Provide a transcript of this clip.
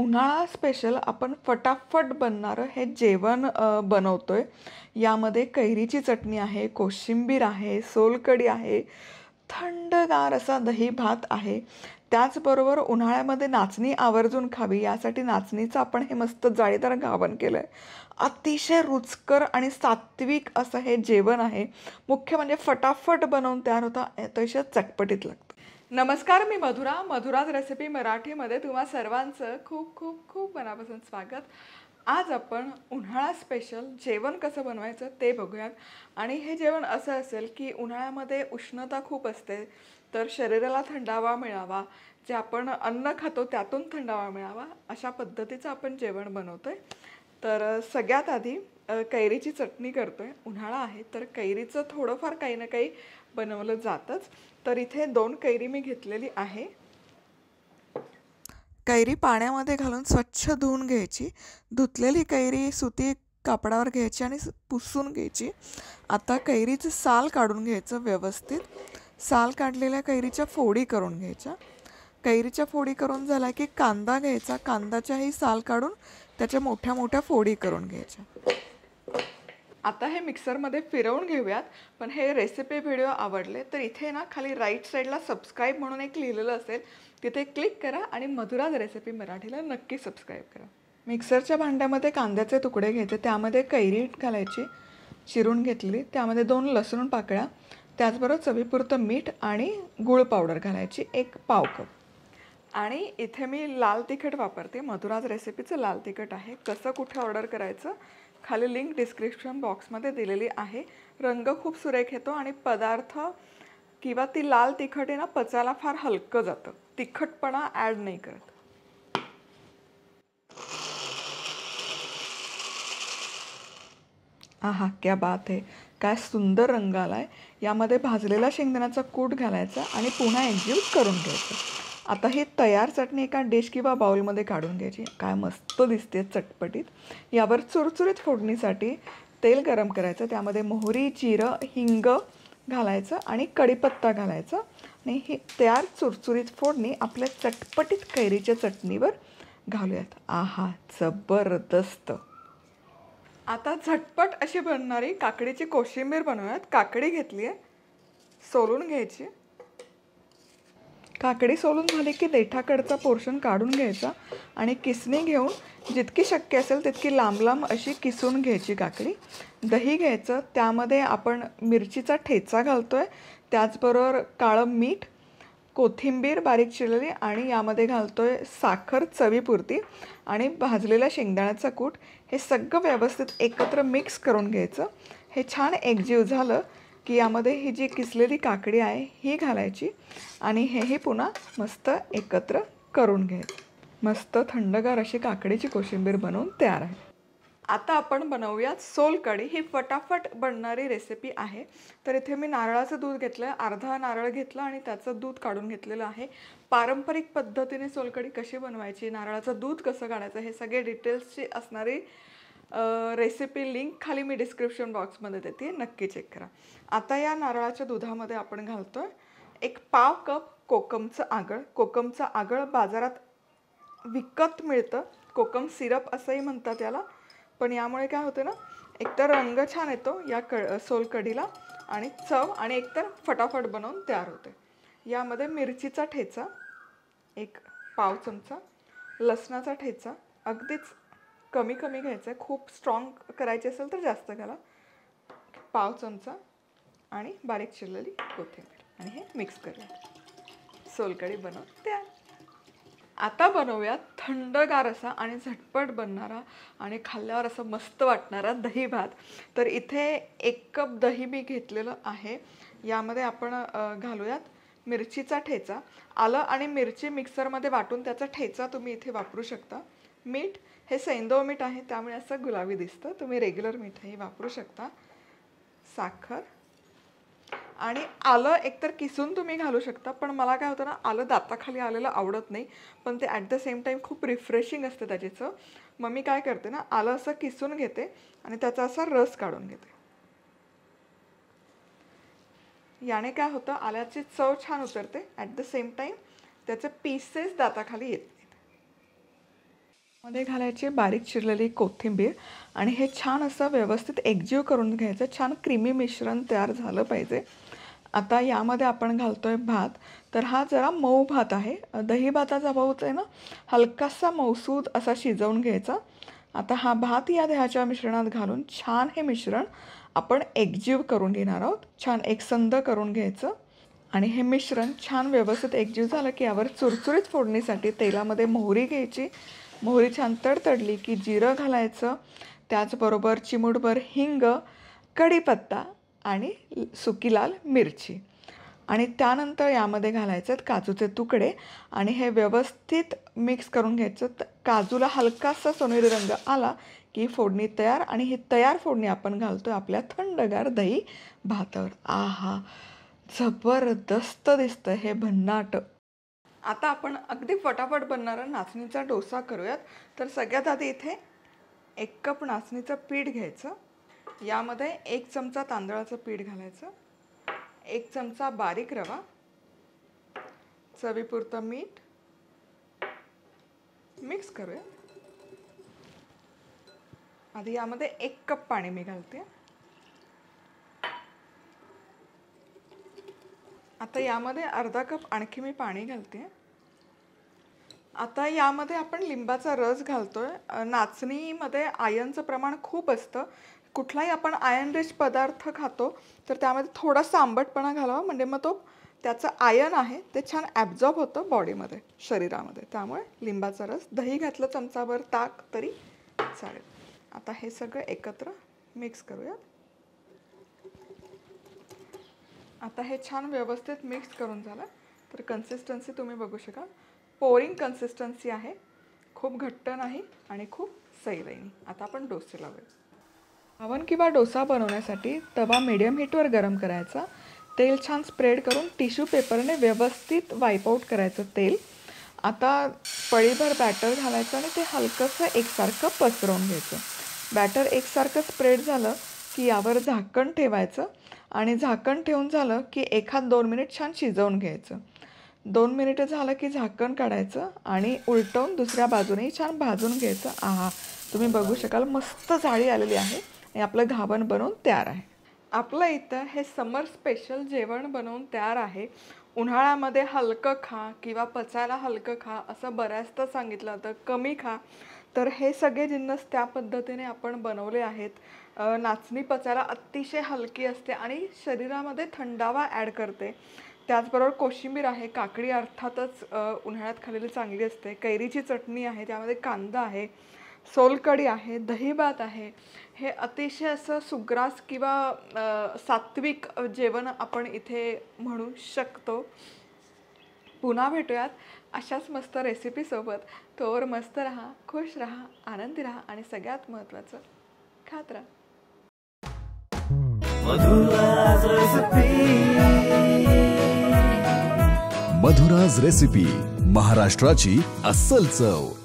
उन्हाळा स्पेशल आपण फटाफट बनणारं हे जेवण बनवतो आहे यामध्ये कैरीची चटणी आहे कोशिंबीर आहे सोलकडी आहे थंडगार असा दही भात आहे त्याचबरोबर उन्हाळ्यामध्ये नाचणी आवर्जून खावी यासाठी नाचणीचं आपण हे मस्त जाळीदार गावन केलं आहे अतिशय रुचकर आणि सात्विक असं हे जेवण आहे मुख्य म्हणजे फटाफट बनवून तयार होतं अतिशय चटपटीत लागतं नमस्कार मी मधुरा मधुराज रेसिपी मराठीमध्ये तुम्हा सर्वांचं खूप खूप खूप मनापासून स्वागत आज आपण उन्हाळा स्पेशल जेवण कसं बनवायचं ते बघूयात आणि हे जेवण असं असेल की उन्हाळ्यामध्ये उष्णता खूप असते तर शरीराला थंडावा मिळावा जे आपण अन्न खातो त्यातून थंडावा मिळावा अशा पद्धतीचं आपण जेवण बनवतो आहे तर सगळ्यात आधी कैरीची चटणी करतोय उन्हाळा आहे तर कैरीचं थोडंफार काही ना काही बनवलं जातंच तर इथे दोन कैरी मी घेतलेली आहे कैरी पाण्यामध्ये घालून स्वच्छ धुवून घ्यायची धुतलेली कैरी सुती कापडावर घ्यायची आणि पुसून घ्यायची आता कैरीचं साल काढून घ्यायचं व्यवस्थित साल काढलेल्या कैरीच्या फोडी करून घ्यायच्या कैरीच्या फोडी करून झाल्या की कांदा घ्यायचा कांद्याच्याही साल काढून त्याच्या मोठ्या मोठ्या फोडी करून घ्यायच्या आता हे मिक्सरमध्ये फिरवून घेऊयात पण हे रेसिपी व्हिडिओ आवडले तर इथे ना खाली राईट साईडला सबस्क्राईब म्हणून एक लिहिलेलं असेल तिथे क्लिक करा आणि मधुराज रेसिपी मराठीला नक्की सबस्क्राईब करा मिक्सरच्या भांड्यामध्ये कांद्याचे तुकडे घ्यायचे त्यामध्ये कैरी घालायची चिरून घेतली त्यामध्ये दोन लसूण पाकळ्या त्याचबरोबर चवीपुरतं मीठ आणि गूळ पावडर घालायची एक पाव कप आणि इथे मी लाल तिखट वापरते मधुराज रेसिपीचं लाल तिखट आहे कसं कुठे ऑर्डर करायचं खाली लिंक डिस्क्रिप्शन बॉक्समध्ये दिलेली आहे रंग खूप सुरेख येतो आणि पदार्थ किंवा ती लाल तिखट आहे ना पचायला फार हलकं जातं तिखटपणा ॲड नाही करत आहा क्या बात आहे काय सुंदर रंग आला आहे यामध्ये भाजलेला शेंगदाण्याचा कूट घालायचा आणि पुन्हा एकजीव करून घ्यायचं आता हे तयार चटणी एका डिश किंवा बाऊलमध्ये काढून घ्यायची काय मस्त दिसते चटपटीत यावर चुरचुरीत फोडणीसाठी तेल गरम करायचं त्यामध्ये मोहरी जिरं हिंग घालायचं आणि कढीपत्ता घालायचं आणि हे तयार चुरचुरीत फोडणी आपल्या चटपटीत कैरीच्या चटणीवर घालूयात आहा जबरदस्त आता झटपट अशी बनणारी काकडीची कोशिंबीर बनवूयात काकडी घेतली आहे सोलून घ्यायची काकडी सोलून झाली की देठाकडचा पोर्शन काढून घ्यायचा आणि किसणी घेऊन जितकी शक्य असेल तितकी लांब लांब अशी किसून घ्यायची काकडी दही घ्यायचं त्यामध्ये आपण मिरचीचा ठेचा घालतो आहे त्याचबरोबर काळं मीठ कोथिंबीर बारीक चिरलेली आणि यामध्ये घालतो आहे साखर चवीपुरती आणि भाजलेला शेंगदाण्याचा कूट हे सगळं व्यवस्थित एकत्र मिक्स करून घ्यायचं हे छान एकजीव झालं की यामध्ये ही जी किसलेली काकडी आहे ही घालायची आणि हेही पुन्हा मस्त एकत्र करून घ्यायचं मस्त थंडगार अशी काकडीची कोशिंबीर बनवून तयार आहे आता आपण बनवूयात सोलकढी ही फटाफट बनणारी रेसिपी आहे तर इथे मी नारळाचं दूध घेतलं अर्धा नारळ घेतलं आणि त्याचं दूध काढून घेतलेलं आहे पारंपरिक पद्धतीने सोलकढी कशी बनवायची नारळाचं दूध कसं काढायचं हे सगळे डिटेल्सची असणारी रेसिपी लिंक खाली मी डिस्क्रिप्शन बॉक्समध्ये देते नक्की चेक करा आता या नारळाच्या दुधामध्ये आपण घालतो आहे एक पाव कप कोकमचं आगळ कोकमचं आगळ बाजारात विकत मिळतं कोकम सिरप असंही म्हणतात याला पण यामुळे काय होतं ना एकतर रंग छान येतो या क सोलकडीला आणि चव आणि एकतर फटाफट बनवून तयार होते यामध्ये मिरचीचा ठेचा एक पाव चमचा लसणाचा ठेचा अगदीच कमी कमी घ्यायचं आहे खूप स्ट्रॉंग करायची असेल तर जास्त घाला पाव चमचा आणि बारीक चिरलेली कोथिंबीर आणि हे मिक्स करूया सोलकडी बनव त्या आता बनवूया थंडगार असा आणि झटपट बनणारा आणि खाल्ल्यावर असं मस्त वाटणारा दही भात तर इथे एक कप दही मी घेतलेलं आहे यामध्ये आपण घालूयात मिरचीचा ठेचा आलं आणि मिरची मिक्सरमध्ये वाटून त्याचा ठेचा तुम्ही इथे वापरू शकता मीठ हे सैंदव मीठ आहे त्यामुळे असं गुलाबी दिसतं तुम्ही रेग्युलर मिठाई वापरू शकता साखर आणि आलं एकतर किसून तुम्ही घालू शकता पण मला काय होतं ना आलं दाताखाली आलेलं आवडत नाही पण ते ॲट द सेम टाईम खूप रिफ्रेशिंग असतं त्याच्याचं मग मी काय करते ना आलं असं किसून घेते आणि त्याचा असा रस काढून घेते याने काय होतं आल्याची चव छान उतरते ॲट द सेम टाईम त्याचे पीसेस दाताखाली येत मध्ये घालायची बारीक चिरलेली कोथिंबीर आणि हे छान असं व्यवस्थित एकजीव करून घ्यायचं छान क्रीमी मिश्रण तयार झालं पाहिजे आता यामध्ये आपण घालतो आहे भात तर हा जरा मऊ भात आहे दही भाताचा भाऊच आहे ना हलकासा मौसूद असा शिजवून घ्यायचा आता हा भात या दह्याच्या मिश्रणात घालून छान हे मिश्रण आपण एकजीव करून घेणार आहोत छान एकसंध करून घ्यायचं आणि हे मिश्रण छान व्यवस्थित एकजीव झालं की यावर चुरचुरीत फोडणीसाठी तेलामध्ये मोहरी घ्यायची मोहरी छान तडतडली की जिरं घालायचं त्याचबरोबर चिमूटभर हिंग कढीपत्ता आणि सुकी लाल मिरची आणि त्यानंतर यामध्ये घालायचं काजूचे तुकडे आणि हे व्यवस्थित मिक्स करून घ्यायचं काजूला हलकासा सोनेरी रंग आला की फोडणी तयार आणि ही तयार फोडणी आपण घालतो आपल्या थंडगार दही भातावर आहा जबरदस्त दिसतं हे भन्नाट आता आपण अगदी फटाफट बनणारा नाचणीचा डोसा करूयात तर सगळ्यात आधी इथे एक कप नाचणीचं पीठ घ्यायचं यामध्ये एक चमचा तांदळाचं पीठ घालायचं एक चमचा बारीक रवा चवीपुरतं मीठ मिक्स करूया आधी यामध्ये एक कप पाणी मी घालते आता यामध्ये अर्धा कप आणखी मी पाणी घालते आता यामध्ये आपण लिंबाचा रस घालतो आहे नाचणीमध्ये आयनचं प्रमाण खूप असतं कुठलाही आपण आयन रिच पदार्थ खातो तर त्यामध्ये थोडासा आंबटपणा घालावा म्हणजे मग तो त्याचं आयन आहे ते छान ॲब्झॉर्ब होतं बॉडीमध्ये शरीरामध्ये त्यामुळे लिंबाचा रस दही घातलं चमचाभर ताक तरी चालेल आता हे सगळं एकत्र मिक्स करूयात आता हे छान व्यवस्थित मिक्स करून झालं तर कन्सिस्टन्सी तुम्ही बघू शकाल पोरिंग कन्सिस्टन्सी आहे खूप घट्ट नाही आणि खूप सैल नाही आता आपण डोसे लावूया अवन किंवा डोसा बनवण्यासाठी तवा मीडियम हीटवर गरम करायचा तेल छान स्प्रेड करून टिश्यू पेपरने व्यवस्थित वाईपआउट करायचं तेल आता पळीभर बॅटर घालायचं आणि ते हलकंसं एकसारखं पसरवून घ्यायचं बॅटर एकसारखं स्प्रेड झालं की यावर झाकण ठेवायचं आणि झाकण ठेवून झालं की एखाद दोन मिनिट छान शिजवून घ्यायचं दोन मिनिटं झालं की झाकण काढायचं आणि उलटवून दुसऱ्या बाजूनेही छान भाजून घ्यायचं आहा तुम्ही बघू शकाल मस्त जाळी आलेली आहे आणि आपलं घाबण बनवून तयार आहे आपलं इथं हे समर स्पेशल जेवण बनवून तयार आहे उन्हाळ्यामध्ये हलकं खा किंवा पचायला हलकं खा असं बऱ्याचदा सांगितलं जातं कमी खा तर हे सगळे जिन्नस त्या पद्धतीने आपण बनवले आहेत नाचणी पचायला अतिशय हलकी असते आणि शरीरामध्ये थंडावा ॲड करते त्याचबरोबर कोशिंबीर आहे काकडी अर्थातच उन्हाळ्यात खालेली चांगली असते कैरीची चटणी आहे त्यामध्ये कांदा आहे सोलकडी आहे दहीभात आहे हे अतिशय असं सुग्रास किंवा सात्विक जेवण आपण इथे म्हणू शकतो पुन्हा भेटूयात अशाच मस्त रेसिपीसोबत तोवर मस्त रहा खुश रहा आनंदी रहा आणि सगळ्यात महत्त्वाचं खात राहा मधुराज रेसिपी महाराष्ट्राची अस्सल चव